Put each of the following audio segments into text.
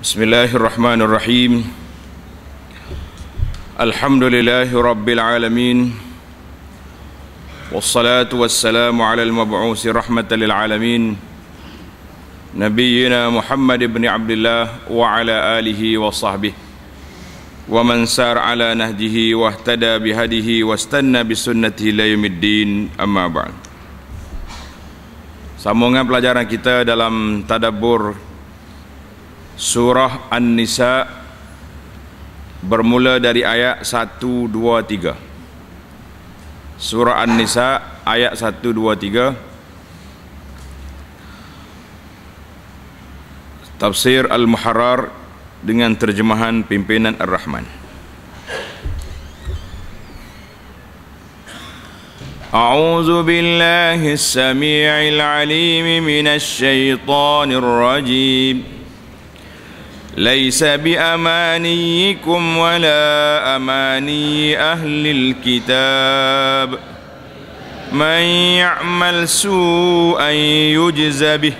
بسم الله الرحمن الرحيم الحمد لله رب العالمين والصلاة والسلام على المبعوث رحمة للعالمين نبينا محمد بن عبد الله وعلى آله وصحبه ومن سار على نهجه واهتدى بهديه واستنى بسنته ليوم الدين أما بعد Sambungan pelajaran kita dalam tadabbur Surah An-Nisa bermula dari ayat 1 2 Surah An-Nisa ayat 1 2 3 Tafsir Al-Muharrar dengan terjemahan pimpinan Ar-Rahman أعوذ بالله السميع العليم من الشيطان الرجيم ليس بأمانيكم ولا أماني أهل الكتاب من يعمل سوءا يجز به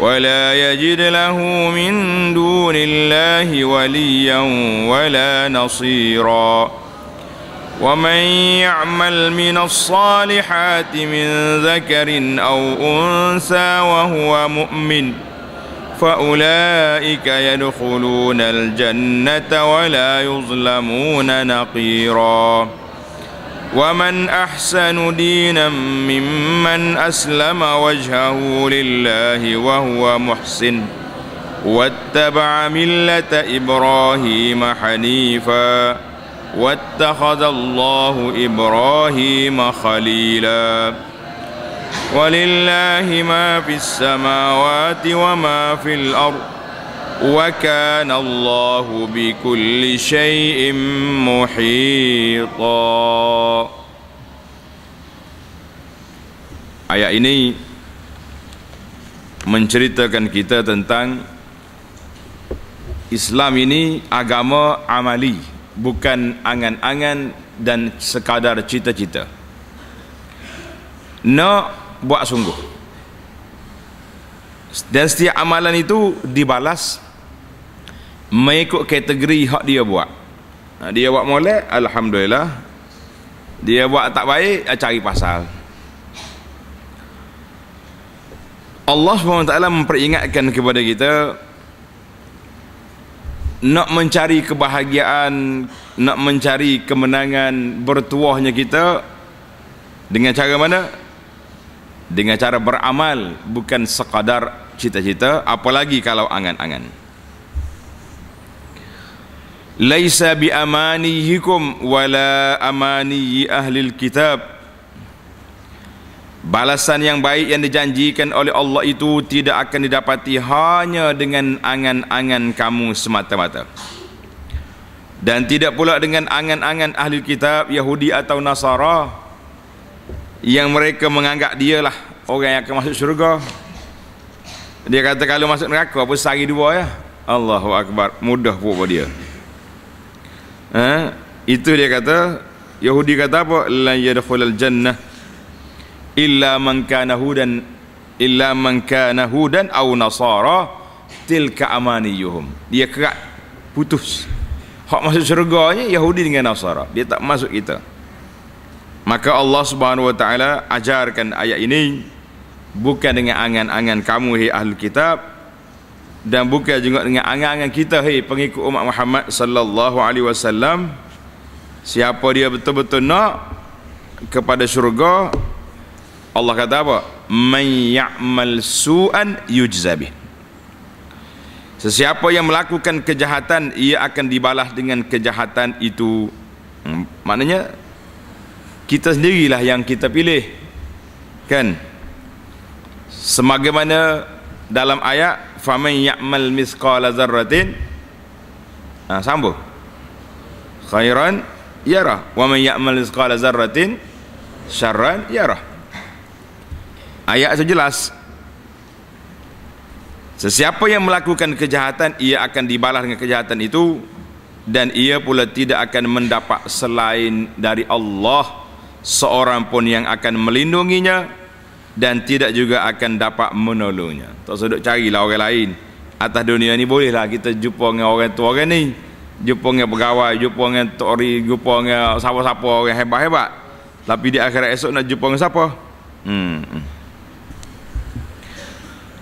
ولا يجد له من دون الله وليا ولا نصيرا ومن يعمل من الصالحات من ذكر أو أنثى وهو مؤمن ۖ فأولئك يدخلون الجنة ولا يظلمون نقيرا ومن أحسن دينا ممن أسلم وجهه لله وهو محسن واتبع ملة إبراهيم حنيفا واتخذ الله إبراهيم خليلاً ولله ما في السماوات وما في الأرض وكان الله بكل شيء محيطا Ayat ini menceritakan kita tentang Islam ini agama amali bukan angan-angan dan sekadar cita-cita. Nak no, buat sungguh dan setiap amalan itu dibalas mengikut kategori hak dia buat ha, dia buat molek Alhamdulillah dia buat tak baik cari pasal Allah SWT memperingatkan kepada kita nak mencari kebahagiaan nak mencari kemenangan bertuahnya kita dengan cara mana? dengan cara beramal bukan sekadar cita-cita apalagi kalau angan-angan laisa bi amanihikum wala amani ahli alkitab balasan yang baik yang dijanjikan oleh Allah itu tidak akan didapati hanya dengan angan-angan kamu semata-mata dan tidak pula dengan angan-angan ahli kitab Yahudi atau Nasara yang mereka menganggap dia lah, orang yang akan masuk syurga dia kata kalau masuk neraka apa sehari dua ya Allahu Akbar mudah pun buat dia ha? itu dia kata Yahudi kata apa la yadkhul al jannah illa man kana hudan illa man kana hudan aw nasara tilka amaniyuhum dia kerat putus hak masuk syurga ni Yahudi dengan Nasara dia tak masuk kita Maka Allah Subhanahu wa taala ajarkan ayat ini bukan dengan angan-angan kamu hai ahli kitab dan bukan juga dengan angan-angan kita hai pengikut umat Muhammad sallallahu alaihi wasallam siapa dia betul-betul nak kepada syurga Allah kata apa man ya'mal su'an yujzabi sesiapa yang melakukan kejahatan ia akan dibalas dengan kejahatan itu hmm, maknanya kita sendirilah yang kita pilih kan semagaimana dalam ayat faman ya'mal mithqala dzarratin ha sambung khairan yara wa man ya'mal mithqala dzarratin syarran yara ayat itu jelas sesiapa yang melakukan kejahatan ia akan dibalas dengan kejahatan itu dan ia pula tidak akan mendapat selain dari Allah seorang pun yang akan melindunginya dan tidak juga akan dapat menolongnya. Tak sedut carilah orang lain. Atas dunia ni bolehlah kita jumpa dengan orang tua orang ni. Jumpa dengan pegawai, jumpa dengan tori, jumpa dengan siapa-siapa orang hebat-hebat. Tapi di akhirat esok nak jumpa dengan siapa? Hmm. hmm.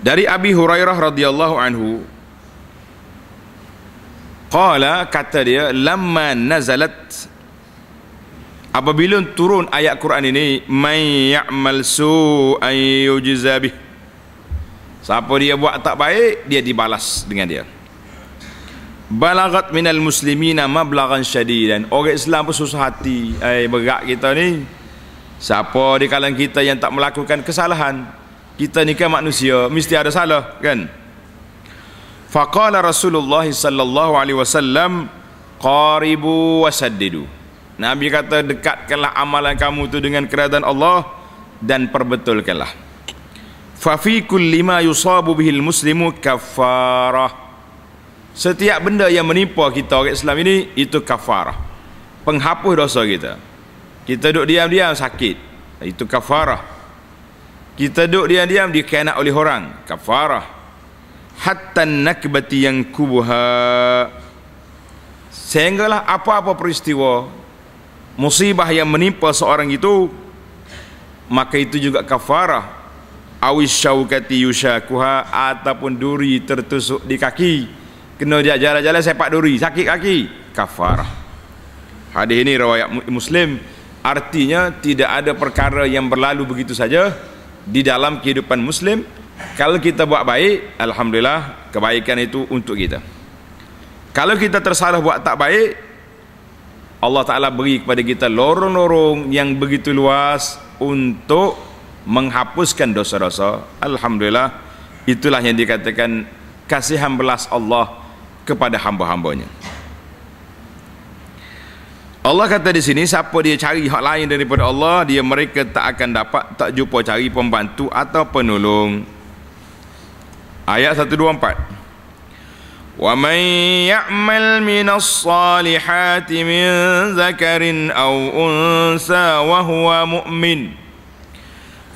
Dari Abi Hurairah radhiyallahu anhu Qala kata dia Lama nazalat Apabila turun ayat Quran ini may ya'mal su'an yujzabih. Siapa dia buat tak baik, dia dibalas dengan dia. Balagat minal muslimina mablaghan syadidan. Orang Islam pun susah hati. Eh berat kita ni. Siapa di kalangan kita yang tak melakukan kesalahan? Kita ni kan manusia, mesti ada salah, kan? Faqala Rasulullah sallallahu alaihi wasallam qaribu wasaddidu. Nabi kata dekatkanlah amalan kamu itu dengan kerajaan Allah dan perbetulkanlah. Fa fi kulli ma yusabu bihi muslimu kafarah. Setiap benda yang menimpa kita orang Islam ini itu kafarah. Penghapus dosa kita. Kita duduk diam-diam sakit, itu kafarah. Kita duduk diam-diam dikhianat oleh orang, kafarah. Hatta nakbati yang kubuha. Sehinggalah apa-apa peristiwa musibah yang menimpa seorang itu maka itu juga kafarah awis syaukati yushakuha ataupun duri tertusuk di kaki kena jalan-jalan sepak duri sakit kaki kafarah hadis ini riwayat muslim artinya tidak ada perkara yang berlalu begitu saja di dalam kehidupan muslim kalau kita buat baik alhamdulillah kebaikan itu untuk kita kalau kita tersalah buat tak baik Allah Ta'ala beri kepada kita lorong-lorong yang begitu luas untuk menghapuskan dosa-dosa Alhamdulillah itulah yang dikatakan kasihan belas Allah kepada hamba-hambanya Allah kata di sini siapa dia cari hak lain daripada Allah dia mereka tak akan dapat tak jumpa cari pembantu atau penolong ayat 124 ومن يعمل من الصالحات من ذكر أو أنثى وهو مؤمن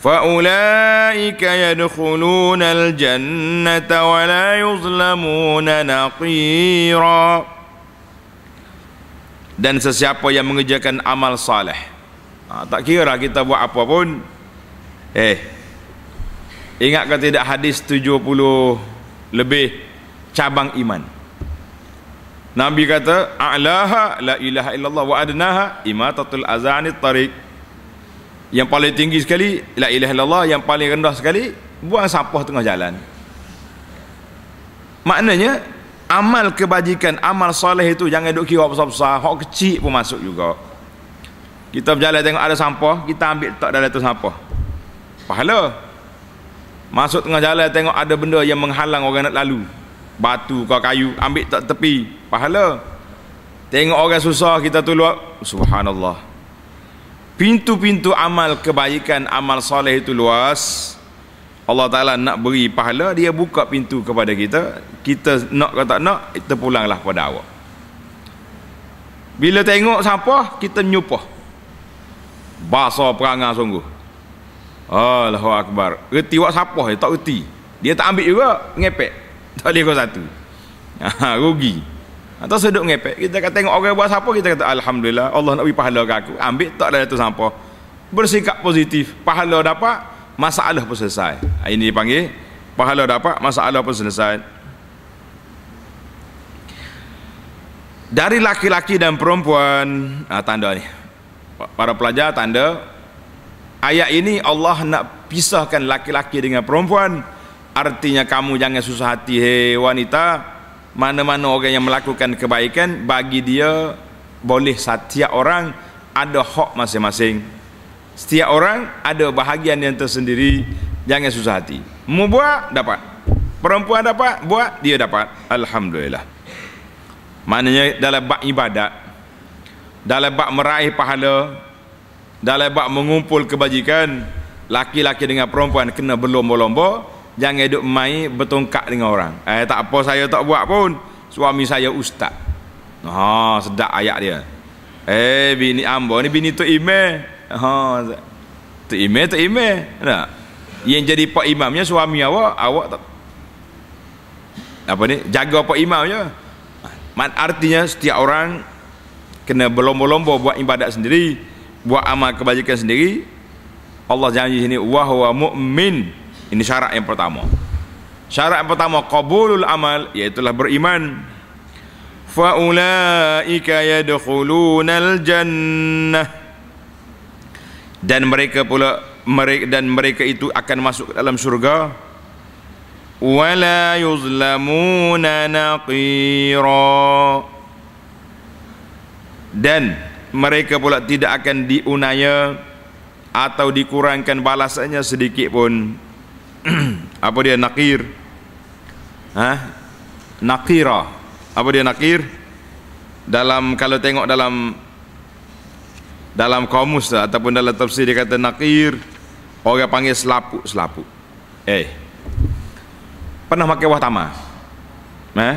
فأولئك يدخلون الجنة ولا يظلمون نقيرا dan sesiapa yang mengejarkan amal saleh ha, tak kira kita buat apa pun eh ingat ke tidak hadis 70 lebih cabang iman. Nabi kata, "A'laha la ilaha illallah wa adnaha imatatul azani tarik". Yang paling tinggi sekali la ilaha illallah, yang paling rendah sekali buang sampah tengah jalan. Maknanya amal kebajikan, amal soleh itu jangan duk kira besar-besar, hak kecil pun masuk juga. Kita berjalan tengok ada sampah, kita ambil tak dalam tu sampah. Pahala. Masuk tengah jalan tengok ada benda yang menghalang orang nak lalu, batu kau kayu ambil tak tepi pahala tengok orang susah kita tu luar, subhanallah pintu-pintu amal kebaikan amal soleh itu luas Allah Ta'ala nak beri pahala dia buka pintu kepada kita kita nak ke tak nak kita pulanglah pada awak bila tengok siapa kita nyupah basah perangah sungguh Allahu Akbar reti wak siapa dia tak reti dia tak ambil juga ngepek tak boleh kau satu. Ha, rugi. Atau ha, sedut ngepek. Kita kata tengok orang buat apa? kita kata Alhamdulillah, Allah nak beri pahala ke aku. Ambil tak ada tu sampah. Bersikap positif. Pahala dapat, masalah pun selesai. Ha, ini dipanggil, pahala dapat, masalah pun selesai. Dari laki-laki dan perempuan, ha, tanda ni. Para pelajar, tanda. Ayat ini Allah nak pisahkan laki-laki dengan Perempuan artinya kamu jangan susah hati he wanita mana-mana orang yang melakukan kebaikan bagi dia boleh setiap orang ada hak masing-masing setiap orang ada bahagian yang tersendiri jangan susah hati mau buat dapat perempuan dapat buat dia dapat Alhamdulillah maknanya dalam bak ibadat dalam bak meraih pahala dalam bak mengumpul kebajikan laki-laki dengan perempuan kena berlomba-lomba jangan duk main bertongkak dengan orang eh tak apa saya tak buat pun suami saya ustaz Oh ha, sedap ayat dia eh bini ambo ni bini tu imam ha, Oh tu imam tu imam nah yang jadi pak imamnya suami awak awak tak apa ni jaga pak imam je ya? Mat artinya setiap orang kena berlomba-lomba buat ibadat sendiri buat amal kebajikan sendiri Allah janji sini wahwa mu'min ini syarat yang pertama. Syarat yang pertama qabulul amal iaitu beriman. Fa ulaika yadkhulunal jannah. Dan mereka pula mereka dan mereka itu akan masuk ke dalam syurga wala yuzlamuna naqira dan mereka pula tidak akan diunaya atau dikurangkan balasannya sedikit pun apa dia nakir ha nakira apa dia nakir dalam kalau tengok dalam dalam kamus lah, ataupun dalam tafsir dia kata nakir orang panggil selapuk selapuk eh pernah pakai buah tamar nah ha?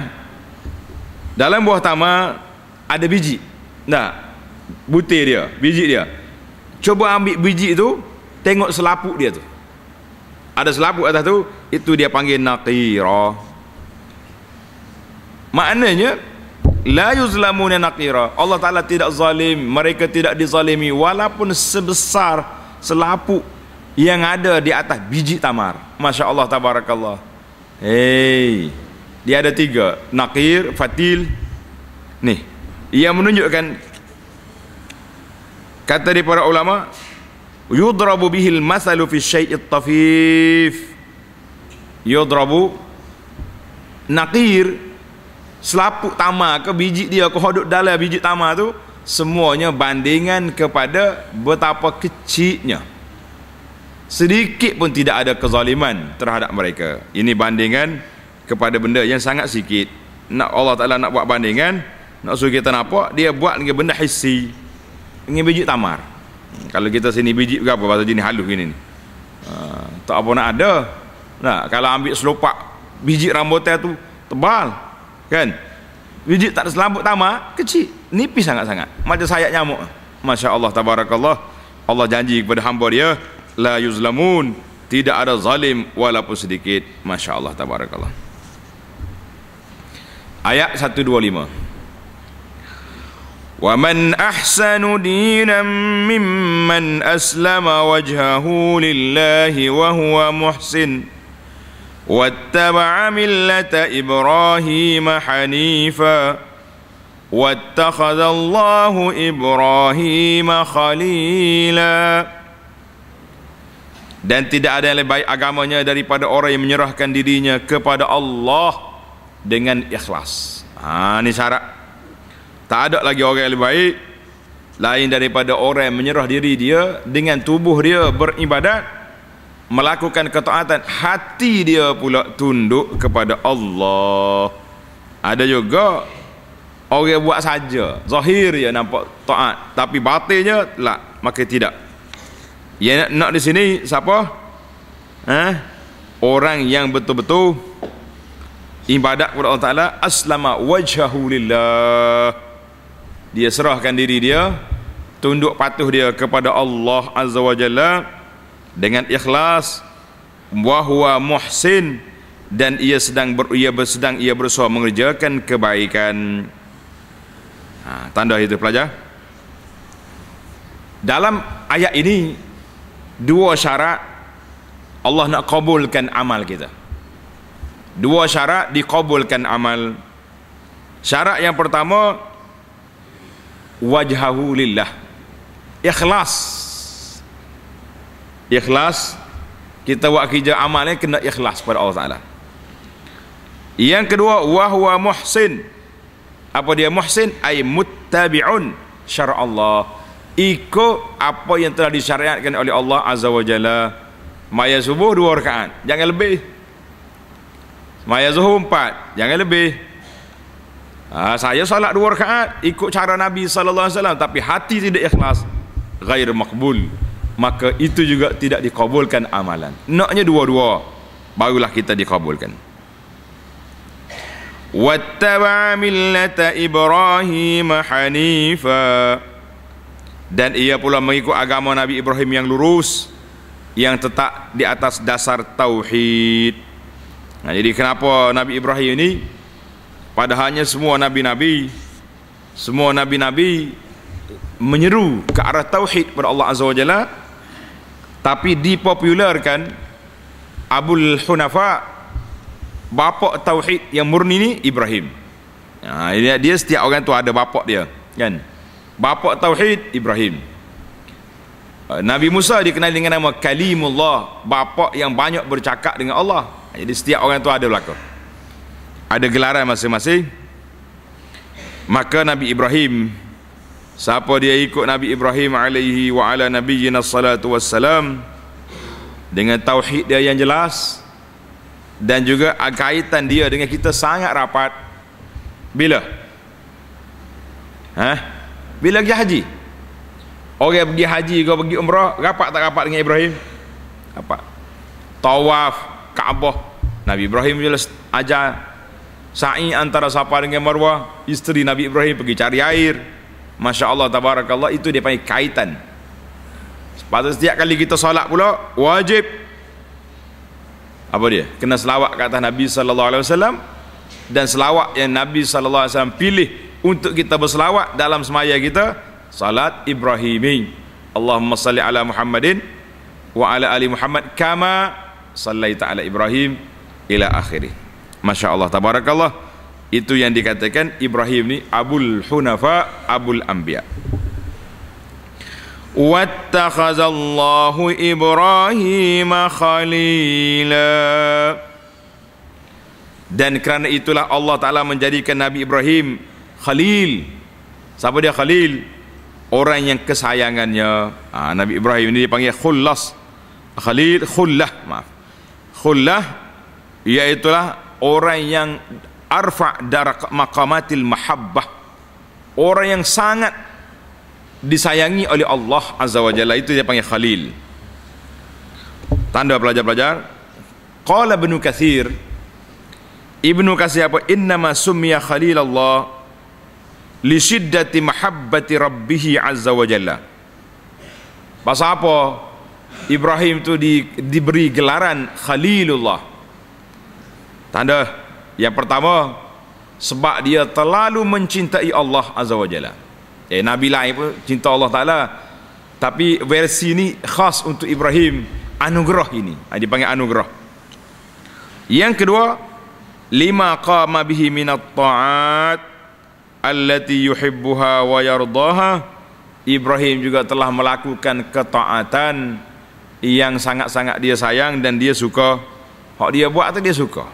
dalam buah tamar ada biji nah butir dia biji dia cuba ambil biji tu tengok selapuk dia tu ada selaput atas tu itu dia panggil naqira maknanya la yuzlamuna naqira Allah taala tidak zalim mereka tidak dizalimi walaupun sebesar selaput yang ada di atas biji tamar Masya Allah tabarakallah hey dia ada tiga naqir fatil nih ia menunjukkan kata di para ulama yudrabu bihi al-mathalu fi syai'it tafif yudrabu naqir selaput tamar ke biji dia ke hodok dalam biji tamar tu semuanya bandingan kepada betapa kecilnya sedikit pun tidak ada kezaliman terhadap mereka ini bandingan kepada benda yang sangat sikit nak Allah Ta'ala nak buat bandingan nak suruh kita nampak dia buat dengan benda hissi dengan biji tamar kalau kita sini biji berapa bahasa jenis halus gini ni uh, tak apa nak ada nah, kalau ambil selopak biji rambutnya tu tebal kan biji tak ada selambut tamak kecil nipis sangat-sangat macam sayap nyamuk Masya Allah Tabarakallah Allah janji kepada hamba dia la yuzlamun tidak ada zalim walaupun sedikit Masya Allah Tabarakallah ayat 125 ومن أحسن دينا ممن أسلم وجهه لله وهو محسن واتبع ملة إبراهيم حنيفا واتخذ الله إبراهيم خليلا dan tidak ada yang lebih baik agamanya daripada orang yang menyerahkan dirinya kepada Allah dengan ikhlas. Ah, ha, ini syarat tak ada lagi orang yang lebih baik lain daripada orang yang menyerah diri dia dengan tubuh dia beribadat melakukan ketaatan hati dia pula tunduk kepada Allah. Ada juga orang buat saja zahir dia nampak taat tapi batinnya lah maka tidak. Yang nak, nak di sini siapa? Eh? Orang yang betul-betul ibadat kepada Allah Taala aslama wajhahu lillah dia serahkan diri dia tunduk patuh dia kepada Allah Azza wa Jalla dengan ikhlas bahwa muhsin dan ia sedang ber, ia sedang ia berusaha mengerjakan kebaikan ha, tanda itu pelajar dalam ayat ini dua syarat Allah nak kabulkan amal kita dua syarat dikabulkan amal syarat yang pertama wajhahu lillah ikhlas ikhlas kita buat kerja amal ni kena ikhlas pada Allah Taala yang kedua wahwa muhsin apa dia muhsin ai muttabi'un syara Allah Iko apa yang telah disyariatkan oleh Allah azza wa jalla maya subuh dua rakaat jangan lebih maya zuhur empat jangan lebih Ha, saya salat dua rakaat ikut cara Nabi sallallahu alaihi wasallam tapi hati tidak ikhlas ghair makbul maka itu juga tidak dikabulkan amalan naknya dua-dua barulah kita dikabulkan wattaba millata ibrahim hanifa dan ia pula mengikut agama Nabi Ibrahim yang lurus yang tetap di atas dasar tauhid nah, jadi kenapa Nabi Ibrahim ini padahalnya semua nabi-nabi semua nabi-nabi menyeru ke arah tauhid kepada Allah Azza wa Jalla tapi dipopularkan Abdul Hunafa bapa tauhid yang murni ni Ibrahim. Ha, dia setiap orang tu ada bapa dia, kan? Bapa tauhid Ibrahim. Ha, Nabi Musa dikenali dengan nama Kalimullah, bapa yang banyak bercakap dengan Allah. Ha, jadi setiap orang tu ada belakang ada gelaran masing-masing maka Nabi Ibrahim siapa dia ikut Nabi Ibrahim alaihi wa ala nabiyina salatu wassalam dengan tauhid dia yang jelas dan juga kaitan dia dengan kita sangat rapat bila? Hah? bila pergi haji? orang pergi haji ke pergi umrah rapat tak rapat dengan Ibrahim? rapat tawaf Kaabah Nabi Ibrahim jelas ajar Sa'i antara Safa dengan Marwah, istri Nabi Ibrahim pergi cari air. Masya Allah tabarakallah itu dia panggil kaitan. Pada setiap kali kita solat pula wajib apa dia? Kena selawat ke atas Nabi saw dan selawat yang Nabi saw pilih untuk kita berselawat dalam semaya kita salat Ibrahimi. Allahumma salli ala Muhammadin wa ala ali Muhammad kama sallaita ala Ibrahim ila akhirih. Masya Allah Tabarakallah Itu yang dikatakan Ibrahim ni Abul Hunafa Abul Ambiya Wattakhazallahu Ibrahim khalila Dan kerana itulah Allah Ta'ala menjadikan Nabi Ibrahim khalil Siapa dia khalil? Orang yang kesayangannya ha, Nabi Ibrahim ini dipanggil khullas Khalil khullah maaf khullah iaitulah orang yang arfa darak makamatil mahabbah orang yang sangat disayangi oleh Allah azza Wajalla itu dia panggil khalil tanda pelajar-pelajar qala ibnu kathir ibnu kathir apa innama summiya khalil Allah li shiddati mahabbati rabbih azza Wajalla. jalla bahasa apa Ibrahim itu di, diberi gelaran Khalilullah Tanda yang pertama sebab dia terlalu mencintai Allah Azza wa Jalla. Eh Nabi lain pun cinta Allah Taala. Tapi versi ni khas untuk Ibrahim anugerah ini. Ha, dia panggil anugerah. Yang kedua lima qama bihi min at-ta'at allati yuhibbuha wa yardaha Ibrahim juga telah melakukan ketaatan yang sangat-sangat dia sayang dan dia suka. Hak dia buat tu dia suka.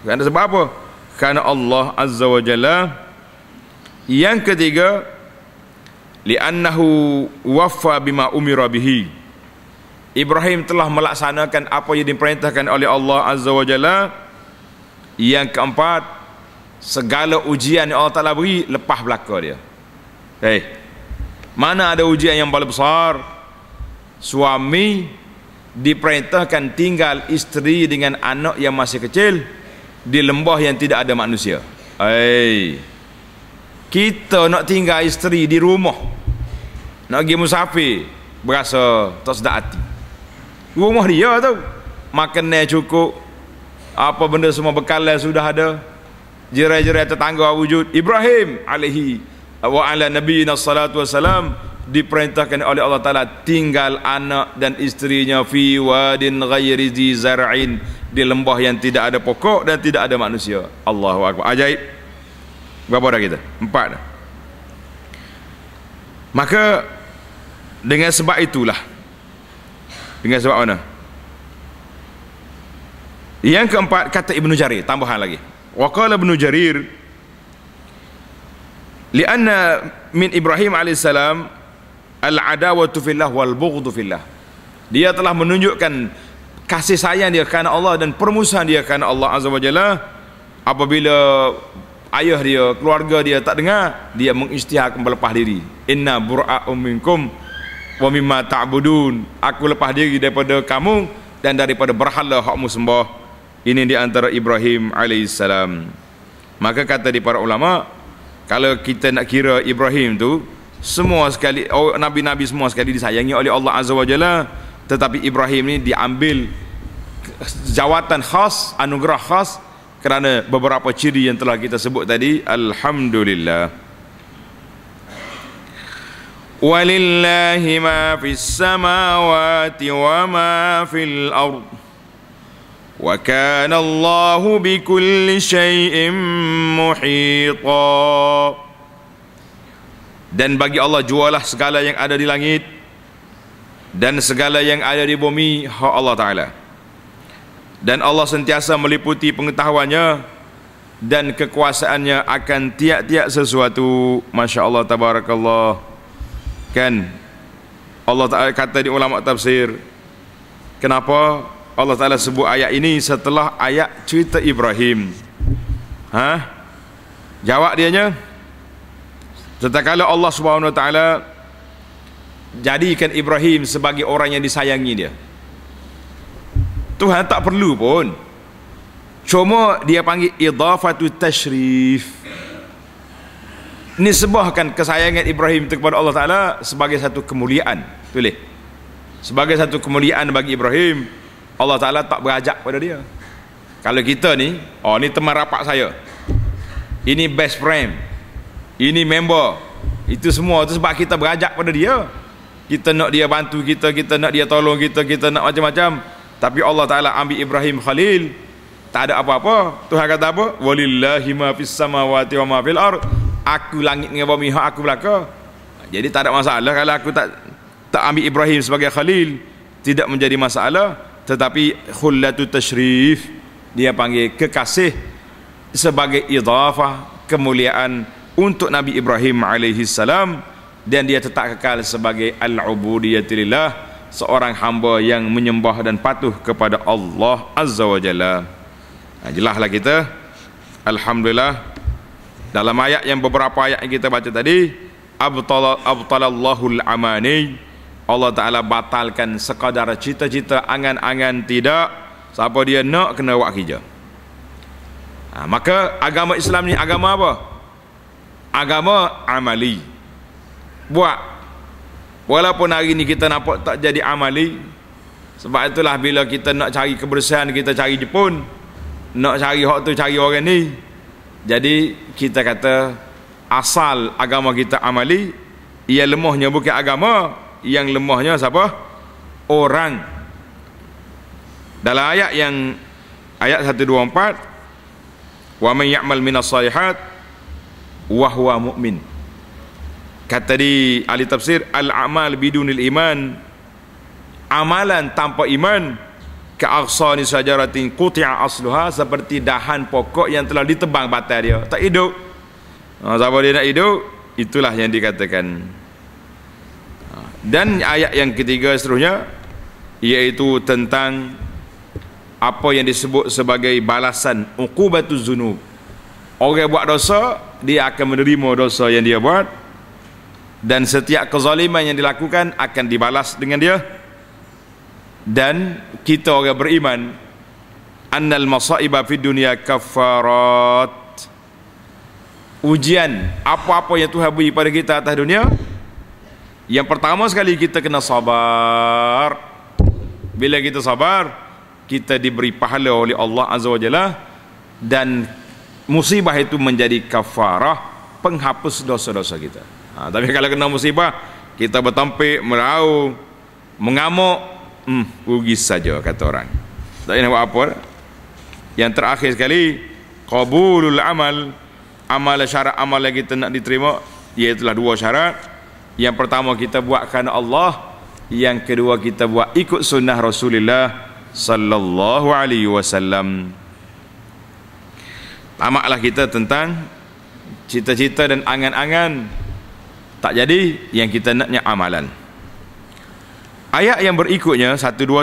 Kerana sebab apa? Kerana Allah Azza wa Jalla yang ketiga li'annahu waffa bima umira bihi. Ibrahim telah melaksanakan apa yang diperintahkan oleh Allah Azza wa Jalla. Yang keempat segala ujian yang Allah Taala beri lepas belakang dia. Hey, Mana ada ujian yang paling besar? Suami diperintahkan tinggal isteri dengan anak yang masih kecil di lembah yang tidak ada manusia. Hey, Kita nak tinggal isteri di rumah. Nak pergi musafir. Berasa tak sedap hati. Rumah dia tau makannya cukup. Apa benda semua bekalan sudah ada. Jirai-jirai tetangga wujud. Ibrahim alaihi wa ala nabiyina salatu wassalam diperintahkan oleh Allah Ta'ala tinggal anak dan istrinya fi wadin ghairi zi zara'in di lembah yang tidak ada pokok dan tidak ada manusia Allahu Akbar ajaib berapa dah kita? empat dah maka dengan sebab itulah dengan sebab mana? yang keempat kata Ibn Jarir tambahan lagi waqala Ibn Jarir lianna min Ibrahim AS al-adawatu fillah wal-bughdu fillah dia telah menunjukkan kasih sayang dia kerana Allah dan permusuhan dia kerana Allah Azza wa Jalla apabila ayah dia, keluarga dia tak dengar, dia mengisytiharkan berlepas diri. Inna bur'a'um minkum wa mimma ta'budun. Aku lepas diri daripada kamu dan daripada berhala hak sembah. Ini di antara Ibrahim alaihissalam. Maka kata di para ulama, kalau kita nak kira Ibrahim tu semua sekali oh, nabi-nabi semua sekali disayangi oleh Allah Azza wajalla tetapi Ibrahim ini diambil jawatan khas anugerah khas kerana beberapa ciri yang telah kita sebut tadi alhamdulillah walillahi ma fis samawati wa ma fil ard wa kana Allah bi kulli shay'in muhita dan bagi Allah jualah segala yang ada di langit dan segala yang ada di bumi hak Allah Taala. Dan Allah sentiasa meliputi pengetahuannya dan kekuasaannya akan tiap-tiap sesuatu. Masya Allah tabarakallah. Kan Allah Taala kata di ulama tafsir. Kenapa Allah Taala sebut ayat ini setelah ayat cerita Ibrahim? Ha? Jawab dia nya Tetapi kalau Allah Subhanahu Wa Taala jadikan Ibrahim sebagai orang yang disayangi dia Tuhan tak perlu pun cuma dia panggil idhafatu tashrif nisbahkan kesayangan Ibrahim itu kepada Allah Ta'ala sebagai satu kemuliaan tulis sebagai satu kemuliaan bagi Ibrahim Allah Ta'ala tak berajak pada dia kalau kita ni oh ni teman rapat saya ini best friend ini member itu semua itu sebab kita berajak pada dia kita nak dia bantu kita kita nak dia tolong kita kita nak macam-macam tapi Allah Taala ambil Ibrahim Khalil tak ada apa-apa Tuhan kata apa walillahi ma fis samawati wa ma fil ard aku langit dengan bumi hak aku belaka jadi tak ada masalah kalau aku tak tak ambil Ibrahim sebagai khalil tidak menjadi masalah tetapi khullatu tashrif dia panggil kekasih sebagai idhafah kemuliaan untuk Nabi Ibrahim alaihi salam dan dia tetap kekal sebagai al-ubudiyatillah seorang hamba yang menyembah dan patuh kepada Allah Azza wa Jalla. Nah, ha, jelaslah kita alhamdulillah dalam ayat yang beberapa ayat yang kita baca tadi abtala abtalallahu al-amani Allah Taala batalkan sekadar cita-cita angan-angan tidak siapa dia nak kena buat kerja. Nah, ha, maka agama Islam ni agama apa? Agama amali buat walaupun hari ni kita nampak tak jadi amali sebab itulah bila kita nak cari kebersihan kita cari Jepun nak cari hak tu cari orang ni jadi kita kata asal agama kita amali ia lemahnya bukan agama yang lemahnya siapa orang dalam ayat yang ayat 124 wa may ya'mal minas salihat wa huwa mu'min kata di ahli tafsir al-amal bidunil iman amalan tanpa iman ke aghsani sajaratin quti'a asluha seperti dahan pokok yang telah ditebang batang dia tak hidup ha, siapa dia nak hidup itulah yang dikatakan ha, dan ayat yang ketiga seterusnya iaitu tentang apa yang disebut sebagai balasan uqubatu zunub orang buat dosa dia akan menerima dosa yang dia buat dan setiap kezaliman yang dilakukan akan dibalas dengan dia dan kita orang beriman annal masaiba fid dunya kafarat ujian apa-apa yang Tuhan beri pada kita atas dunia yang pertama sekali kita kena sabar bila kita sabar kita diberi pahala oleh Allah Azza wajalla. dan musibah itu menjadi kafarah penghapus dosa-dosa kita Ha, tapi kalau kena musibah, kita bertampik, merau, mengamuk, hmm, rugi saja kata orang. Tak nak buat apa? Yang terakhir sekali, qabulul amal, amal syarat amal yang kita nak diterima, iaitulah dua syarat. Yang pertama kita buat kerana Allah, yang kedua kita buat ikut sunnah Rasulullah sallallahu alaihi wasallam. Tamaklah kita tentang cita-cita dan angan-angan tak jadi yang kita naknya amalan ayat yang berikutnya 127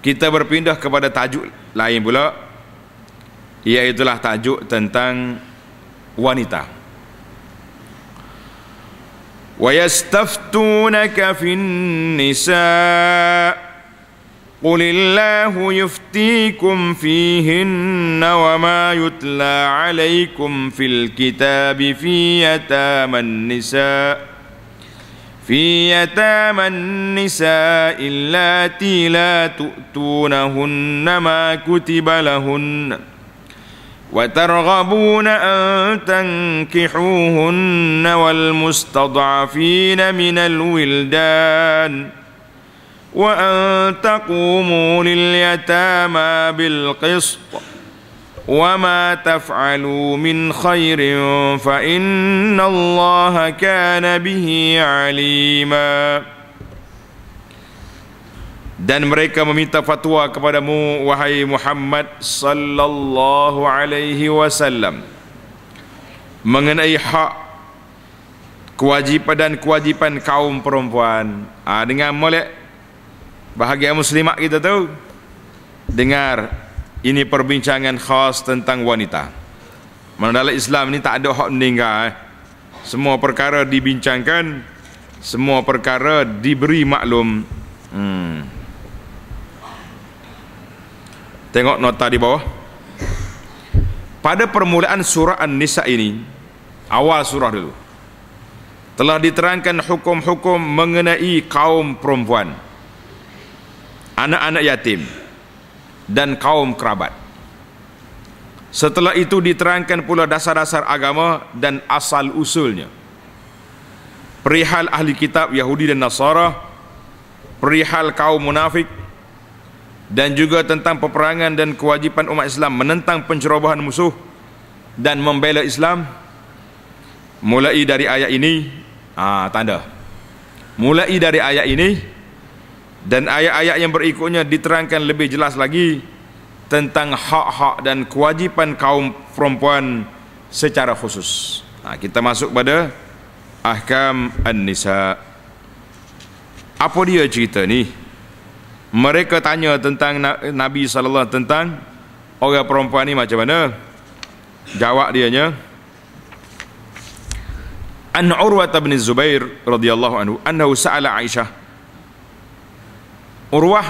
kita berpindah kepada tajuk lain pula iaitulah tajuk tentang wanita wa yastaftunaka fin nisaa قل الله يفتيكم فيهن وما يتلى عليكم في الكتاب في يتامى النساء في يتامى النساء اللاتي لا تؤتونهن ما كتب لهن وترغبون أن تنكحوهن والمستضعفين من الولدان ۖ وأن تقوموا لليتامى بالقسط وما تفعلوا من خير فإن الله كان به عليما dan mereka meminta fatwa kepadamu wahai Muhammad sallallahu alaihi wasallam mengenai hak kewajipan dan kewajipan kaum perempuan ha, dengan molek Bahagia muslimat kita tu dengar ini perbincangan khas tentang wanita mana dalam Islam ni tak ada hak meninggal eh. semua perkara dibincangkan semua perkara diberi maklum hmm. tengok nota di bawah pada permulaan surah An-Nisa ini awal surah dulu telah diterangkan hukum-hukum mengenai kaum perempuan anak-anak yatim dan kaum kerabat. Setelah itu diterangkan pula dasar-dasar agama dan asal-usulnya. Perihal ahli kitab Yahudi dan Nasara, perihal kaum munafik dan juga tentang peperangan dan kewajipan umat Islam menentang pencerobohan musuh dan membela Islam mulai dari ayat ini ah tanda mulai dari ayat ini dan ayat-ayat yang berikutnya diterangkan lebih jelas lagi tentang hak-hak dan kewajipan kaum perempuan secara khusus. Nah, ha, kita masuk pada Ahkam An-Nisa. Apa dia cerita ni? Mereka tanya tentang Nabi sallallahu alaihi tentang orang perempuan ni macam mana? Jawab dia nya An Urwah bin Zubair radhiyallahu anhu, "Annahu sa'ala Aisyah, Urwah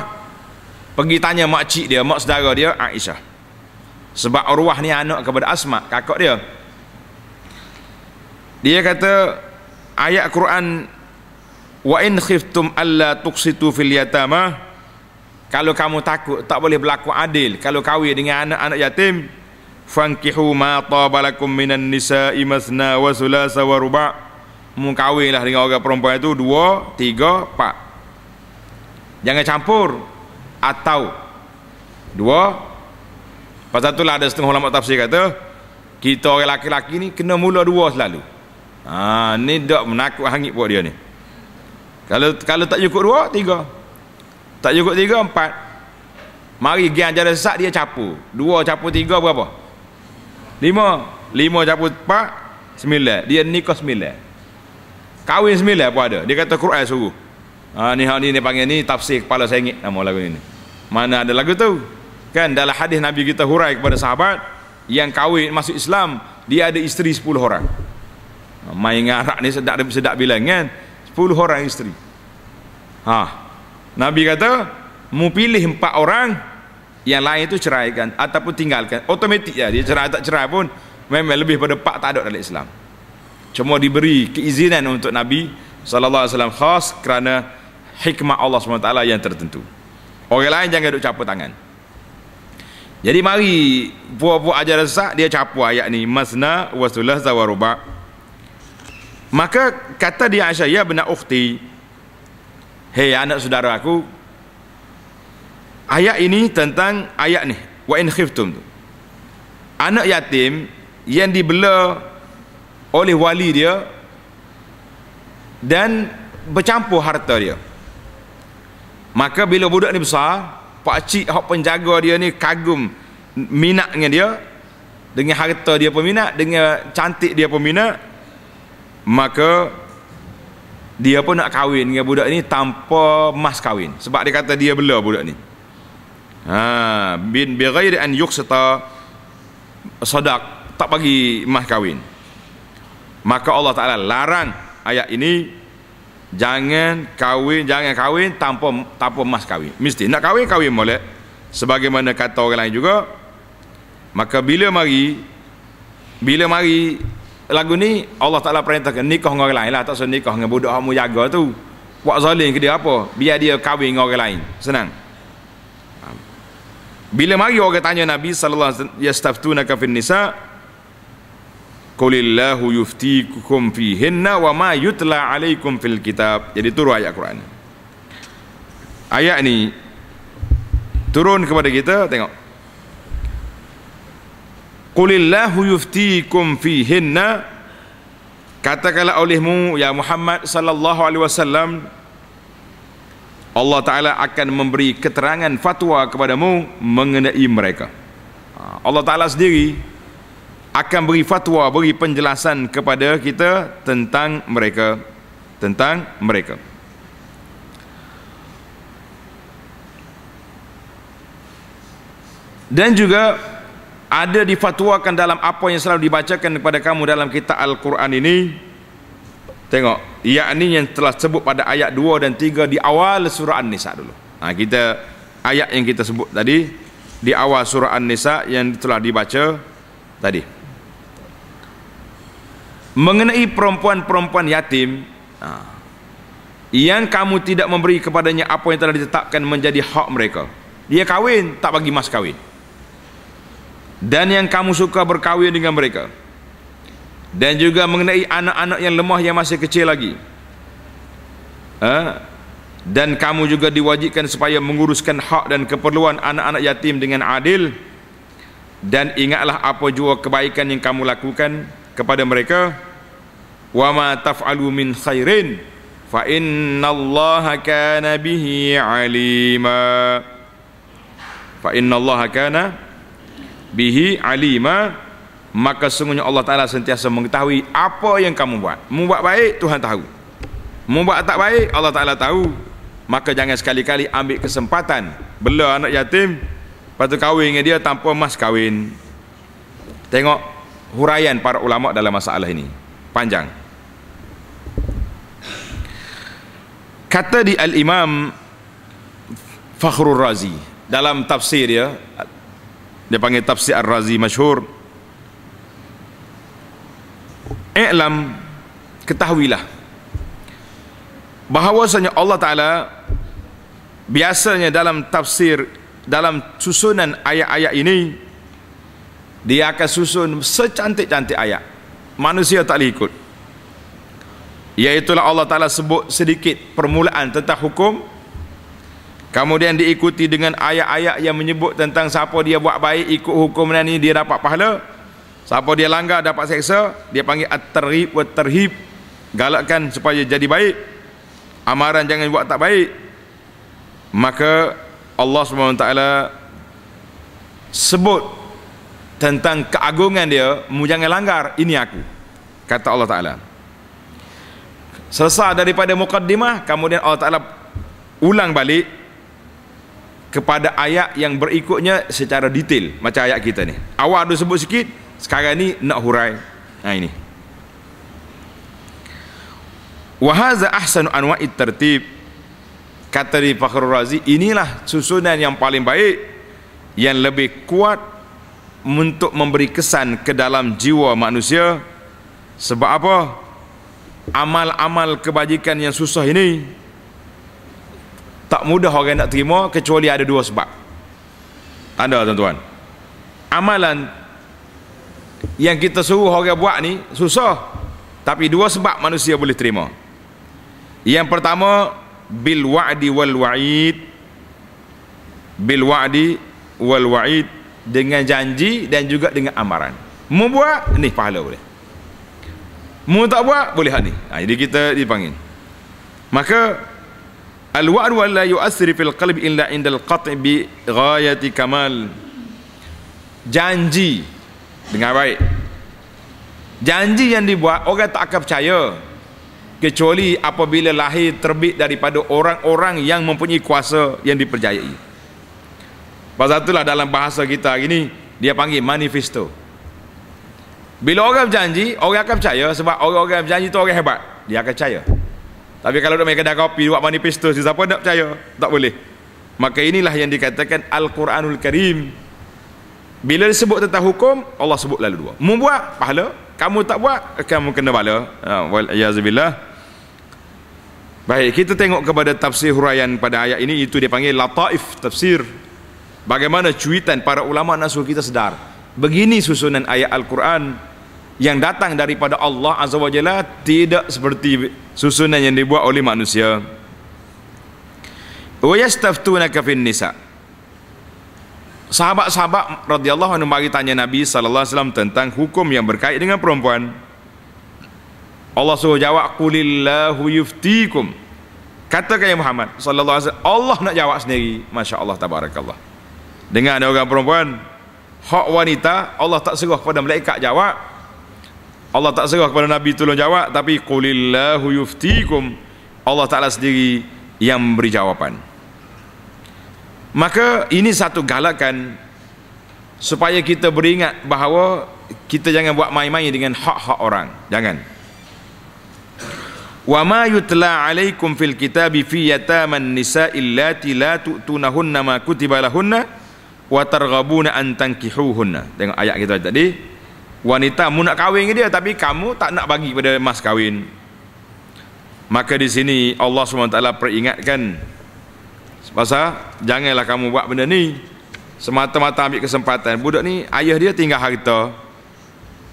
pergi tanya mak cik dia, mak saudara dia, Aisyah. Sebab Urwah ni anak kepada Asma, kakak dia. Dia kata ayat Quran wa in khiftum alla tuqsitu fil yatama kalau kamu takut tak boleh berlaku adil kalau kahwin dengan anak-anak yatim fankihu ma tabalakum minan nisa'i masna wa thulatha wa ruba' mu kahwinlah dengan orang perempuan itu 2 3 4 jangan campur atau dua pasal itulah ada setengah ulama tafsir kata kita orang laki-laki ni kena mula dua selalu ha, ni tak menakut hangit buat dia ni kalau kalau tak cukup dua tiga tak cukup tiga empat mari gian ajaran sesat dia capu dua capu tiga berapa lima lima capu empat sembilan dia nikah sembilan kawin sembilan apa ada dia kata Quran suruh Ha, ni hari ni panggil ni tafsir kepala ingat nama lagu ini Mana ada lagu tu? Kan dalam hadis Nabi kita hurai kepada sahabat yang kawin masuk Islam, dia ada isteri 10 orang. Ha, main ngarak ni sedak sedak bilang kan? 10 orang isteri. Ha. Nabi kata, mu pilih 4 orang yang lain tu ceraikan ataupun tinggalkan. Otomatik ya, dia cerai tak cerai pun memang lebih pada 4 tak ada dalam Islam. Cuma diberi keizinan untuk Nabi sallallahu alaihi wasallam khas kerana hikmah Allah SWT yang tertentu orang lain jangan duduk capur tangan jadi mari buah-buah ajaran resak dia capur ayat ni masna wasulah zawaruba. maka kata dia Aisyah ya benar ukhti hei anak saudara aku ayat ini tentang ayat ni wa in khiftum tu anak yatim yang dibela oleh wali dia dan bercampur harta dia maka bila budak ni besar pak cik hak penjaga dia ni kagum minat dengan dia dengan harta dia peminat dengan cantik dia peminat, maka dia pun nak kahwin dengan budak ni tanpa mas kahwin sebab dia kata dia bela budak ni ha bin bi ghairi an yuksata sadaq tak bagi mas kahwin maka Allah Taala larang ayat ini jangan kahwin jangan kahwin tanpa tanpa mas kahwin mesti nak kahwin kahwin molek sebagaimana kata orang lain juga maka bila mari bila mari lagu ni Allah Taala perintahkan nikah dengan orang lain lah tak usah nikah dengan budak kamu jaga tu buat zalim ke dia apa biar dia kahwin dengan orang lain senang bila mari orang tanya Nabi sallallahu alaihi wasallam yastaftunaka fin nisa' Qul illahu yuftikum fihinna wa ma yutla alaikum fil kitab. Jadi turun ayat Quran. Ayat ni turun kepada kita tengok. Qul illahu yuftikum fihinna katakanlah olehmu ya Muhammad sallallahu alaihi wasallam Allah Ta'ala akan memberi keterangan fatwa kepadamu mengenai mereka ha, Allah Ta'ala sendiri akan beri fatwa, beri penjelasan kepada kita tentang mereka tentang mereka dan juga ada difatwakan dalam apa yang selalu dibacakan kepada kamu dalam kitab Al-Quran ini tengok yakni yang telah sebut pada ayat 2 dan 3 di awal surah An-Nisa dulu nah, ha, kita ayat yang kita sebut tadi di awal surah An-Nisa yang telah dibaca tadi mengenai perempuan-perempuan yatim ha, yang kamu tidak memberi kepadanya apa yang telah ditetapkan menjadi hak mereka dia kahwin tak bagi mas kahwin dan yang kamu suka berkahwin dengan mereka dan juga mengenai anak-anak yang lemah yang masih kecil lagi ha, dan kamu juga diwajibkan supaya menguruskan hak dan keperluan anak-anak yatim dengan adil dan ingatlah apa jua kebaikan yang kamu lakukan kepada mereka wa ma taf'alu min khairin fa Allah kana bihi alima fa Allah kana bihi alima maka sungguhnya Allah Ta'ala sentiasa mengetahui apa yang kamu buat membuat baik Tuhan tahu membuat tak baik Allah Ta'ala tahu maka jangan sekali-kali ambil kesempatan bela anak yatim patut tu kahwin dengan dia tanpa mas kahwin tengok huraian para ulama dalam masalah ini panjang kata di al-imam Fakhrul Razi dalam tafsir dia dia panggil tafsir Ar-Razi masyhur i'lam ketahuilah bahawasanya Allah Ta'ala biasanya dalam tafsir dalam susunan ayat-ayat ini dia akan susun secantik-cantik ayat. Manusia tak boleh ikut. Iaitulah Allah Ta'ala sebut sedikit permulaan tentang hukum. Kemudian diikuti dengan ayat-ayat yang menyebut tentang siapa dia buat baik ikut hukum dan ini dia dapat pahala. Siapa dia langgar dapat seksa. Dia panggil at terhib, wa tarhib. Galakkan supaya jadi baik. Amaran jangan buat tak baik. Maka Allah SWT sebut tentang keagungan dia mu jangan langgar ini aku kata Allah Ta'ala selesai daripada muqaddimah kemudian Allah Ta'ala ulang balik kepada ayat yang berikutnya secara detail macam ayat kita ni awal dah sebut sikit sekarang ni nak hurai ha ini wa hadza ahsanu anwa'i tartib kata di Fakhrul Razi inilah susunan yang paling baik yang lebih kuat untuk memberi kesan ke dalam jiwa manusia sebab apa amal-amal kebajikan yang susah ini tak mudah orang nak terima kecuali ada dua sebab tanda tuan-tuan amalan yang kita suruh orang buat ni susah tapi dua sebab manusia boleh terima yang pertama bil wa'di wal wa'id bil wa'di wal wa'id dengan janji dan juga dengan amaran mu buat ni pahala boleh mu tak buat boleh hak ni ha, jadi kita dipanggil maka al-wa'd wa la yuasri fil qalbi illa indal qat' bi ghayati kamal janji dengar baik janji yang dibuat orang tak akan percaya kecuali apabila lahir terbit daripada orang-orang yang mempunyai kuasa yang dipercayai Pasal itulah dalam bahasa kita hari ini dia panggil manifesto. Bila orang berjanji, orang akan percaya sebab orang-orang berjanji tu orang hebat, dia akan percaya. Tapi kalau nak mereka dah kopi buat manifesto siapa nak percaya? Tak boleh. Maka inilah yang dikatakan Al-Quranul Karim. Bila disebut tentang hukum, Allah sebut lalu dua. Membuat pahala, kamu tak buat, kamu kena bala. Ha, wal yazbillah. Baik, kita tengok kepada tafsir huraian pada ayat ini itu dia panggil lataif tafsir Bagaimana cuitan para ulama nasuh kita sedar Begini susunan ayat Al-Quran Yang datang daripada Allah Azza wa Jalla Tidak seperti susunan yang dibuat oleh manusia Wa yastaftunaka fin nisa Sahabat-sahabat radhiyallahu anhu mari tanya Nabi sallallahu alaihi wasallam tentang hukum yang berkait dengan perempuan. Allah suruh jawab qulillahu yuftikum. Katakan ya Muhammad sallallahu alaihi wasallam Allah nak jawab sendiri. Masya-Allah tabarakallah dengan ada orang perempuan hak wanita Allah tak serah kepada malaikat jawab Allah tak serah kepada Nabi tolong jawab tapi qulillahu yuftikum Allah Ta'ala sendiri yang memberi jawapan maka ini satu galakan supaya kita beringat bahawa kita jangan buat main-main dengan hak-hak orang jangan wa ma yutla alaikum fil kitabi fi yataman nisa illati la tu'tunahunna ma kutiba lahunna wa targhabuna an tankihuhunna. Tengok ayat kita tadi. Wanita mu nak kahwin dengan dia tapi kamu tak nak bagi pada mas kahwin. Maka di sini Allah SWT peringatkan Pasal janganlah kamu buat benda ni Semata-mata ambil kesempatan Budak ni ayah dia tinggal harta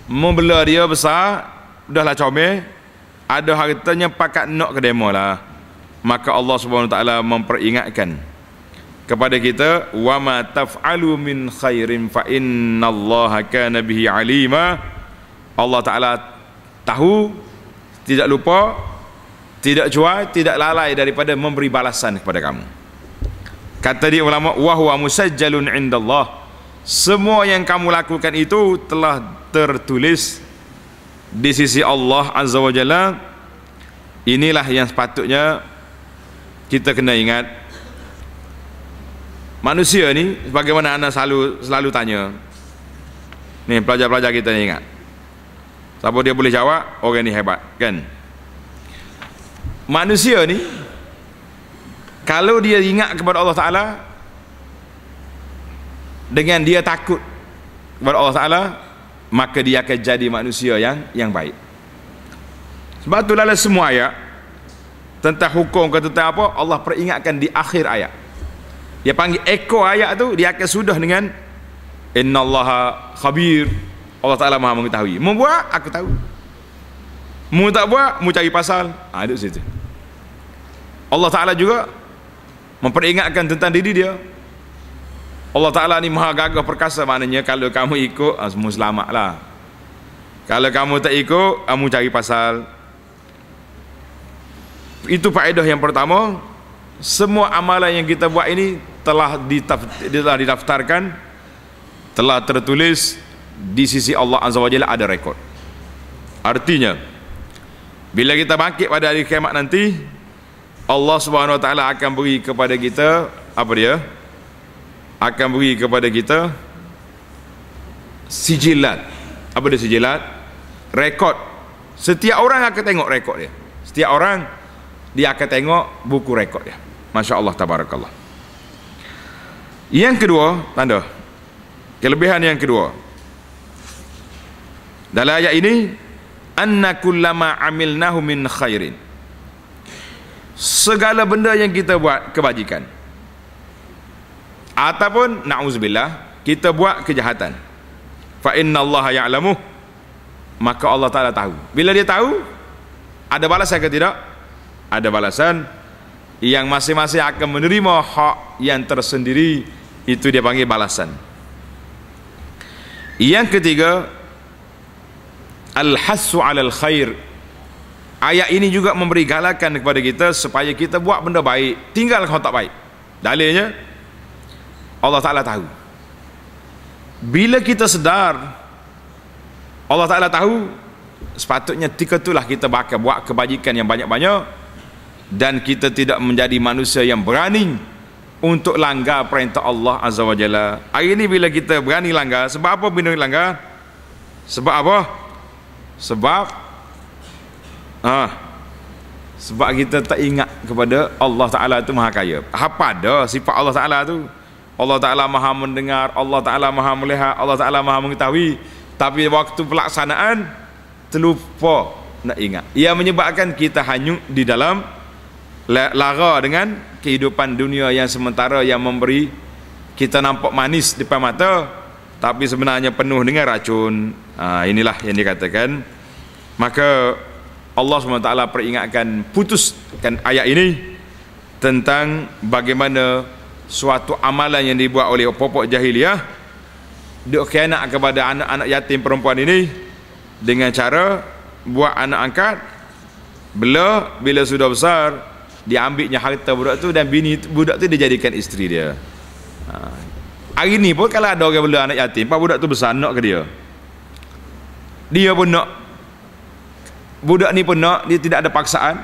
Membela dia besar Dah lah comel Ada hartanya pakat nak ke demo lah Maka Allah SWT memperingatkan kepada kita wa ma taf'alu min khairin fa innallaha kana bihi alima Allah taala tahu tidak lupa tidak cuai tidak lalai daripada memberi balasan kepada kamu kata di ulama wa huwa musajjalun indallah semua yang kamu lakukan itu telah tertulis di sisi Allah azza wajalla inilah yang sepatutnya kita kena ingat manusia ni bagaimana anda selalu selalu tanya ni pelajar-pelajar kita ni ingat siapa dia boleh jawab orang ni hebat kan manusia ni kalau dia ingat kepada Allah Ta'ala dengan dia takut kepada Allah Ta'ala maka dia akan jadi manusia yang yang baik sebab itulah semua ayat tentang hukum ke tentang apa Allah peringatkan di akhir ayat dia panggil ekor ayat tu dia akan sudah dengan innallaha khabir Allah Taala Maha mengetahui mau buat aku tahu mau tak buat mau cari pasal ha duduk situ Allah Taala juga memperingatkan tentang diri dia Allah Taala ni Maha gagah perkasa maknanya kalau kamu ikut ha, semua lah. kalau kamu tak ikut kamu ha, cari pasal itu faedah yang pertama semua amalan yang kita buat ini telah telah didaftarkan telah tertulis di sisi Allah Azza wa Jalla ada rekod artinya bila kita bangkit pada hari kiamat nanti Allah Subhanahu wa taala akan beri kepada kita apa dia akan beri kepada kita sijilat apa dia sijilat rekod setiap orang akan tengok rekod dia setiap orang dia akan tengok buku rekod dia masya-Allah tabarakallah yang kedua, tanda. Kelebihan yang kedua. Dalam ayat ini, anna kullama amilnahu min khairin. Segala benda yang kita buat kebajikan. Ataupun na'uzubillah, kita buat kejahatan. Fa inna Allah ya'lamu. Maka Allah Taala tahu. Bila dia tahu, ada balasan ke tidak? Ada balasan yang masing-masing akan menerima hak yang tersendiri itu dia panggil balasan yang ketiga al-hassu al khair ayat ini juga memberi galakan kepada kita supaya kita buat benda baik tinggal kalau tak baik dalilnya Allah Ta'ala tahu bila kita sedar Allah Ta'ala tahu sepatutnya tika itulah kita bakal buat kebajikan yang banyak-banyak dan kita tidak menjadi manusia yang berani untuk langgar perintah Allah Azza wa Jalla. Hari ini bila kita berani langgar, sebab apa bila kita langgar? Sebab apa? Sebab ah sebab kita tak ingat kepada Allah Taala itu Maha Kaya. Apa ada sifat Allah Taala tu? Allah Taala Maha mendengar, Allah Taala Maha melihat, Allah Taala Maha mengetahui. Tapi waktu pelaksanaan terlupa nak ingat. Ia menyebabkan kita hanyut di dalam lara dengan kehidupan dunia yang sementara yang memberi kita nampak manis depan mata tapi sebenarnya penuh dengan racun ha, inilah yang dikatakan maka Allah SWT peringatkan putuskan ayat ini tentang bagaimana suatu amalan yang dibuat oleh popok jahiliah dikhianat kepada anak-anak yatim perempuan ini dengan cara buat anak angkat bila bila sudah besar diambilnya harta budak tu dan bini budak tu dia jadikan isteri dia ha. hari ni pun kalau ada orang bela anak yatim pak budak tu besar nak ke dia dia pun nak budak ni pun nak dia tidak ada paksaan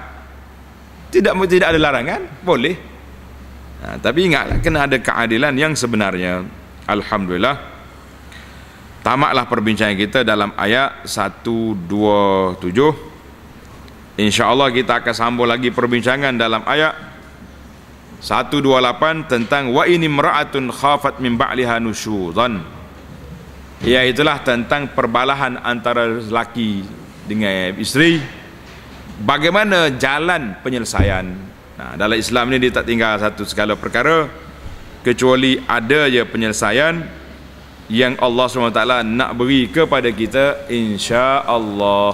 tidak tidak ada larangan boleh ha, tapi ingatlah kena ada keadilan yang sebenarnya alhamdulillah Tamaklah perbincangan kita dalam ayat 127 InsyaAllah kita akan sambung lagi perbincangan dalam ayat 128 tentang wa ini meraatun khafat min ba'liha nushuzan ya, itulah tentang perbalahan antara lelaki dengan isteri bagaimana jalan penyelesaian nah, dalam Islam ini dia tak tinggal satu segala perkara kecuali ada je penyelesaian yang Allah SWT nak beri kepada kita insya Allah.